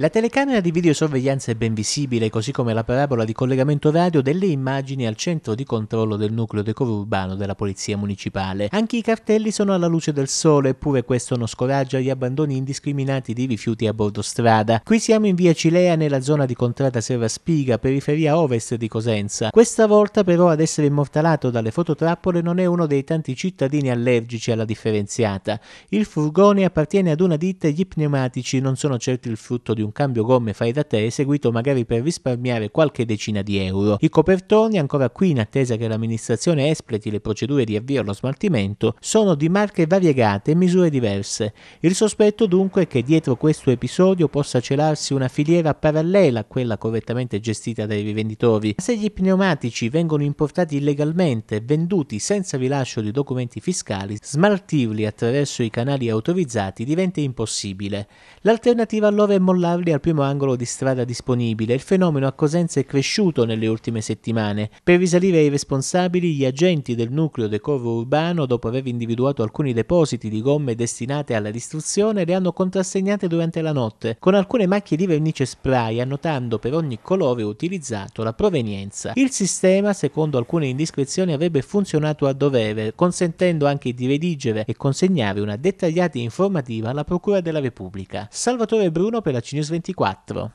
La telecamera di videosorveglianza è ben visibile, così come la parabola di collegamento radio delle immagini al centro di controllo del nucleo decoro urbano della Polizia Municipale. Anche i cartelli sono alla luce del sole, eppure questo non scoraggia gli abbandoni indiscriminati di rifiuti a bordo strada. Qui siamo in via Cilea, nella zona di Contrada Serra Spiga, periferia ovest di Cosenza. Questa volta però ad essere immortalato dalle fototrappole non è uno dei tanti cittadini allergici alla differenziata. Il furgone appartiene ad una ditta e gli pneumatici non sono certo il frutto di un un cambio gomme fai da te eseguito magari per risparmiare qualche decina di euro. I copertoni, ancora qui in attesa che l'amministrazione espleti le procedure di avvio allo smaltimento, sono di marche variegate e misure diverse. Il sospetto dunque è che dietro questo episodio possa celarsi una filiera parallela a quella correttamente gestita dai rivenditori. Se gli pneumatici vengono importati illegalmente, venduti senza rilascio di documenti fiscali, smaltirli attraverso i canali autorizzati diventa impossibile. L'alternativa allora è mollare cavalli al primo angolo di strada disponibile. Il fenomeno a Cosenza è cresciuto nelle ultime settimane. Per risalire ai responsabili, gli agenti del nucleo decoro urbano, dopo aver individuato alcuni depositi di gomme destinate alla distruzione, le hanno contrassegnate durante la notte, con alcune macchie di vernice spray, annotando per ogni colore utilizzato la provenienza. Il sistema, secondo alcune indiscrezioni, avrebbe funzionato a dovere, consentendo anche di redigere e consegnare una dettagliata informativa alla Procura della Repubblica. Salvatore Bruno per la Cinese 24.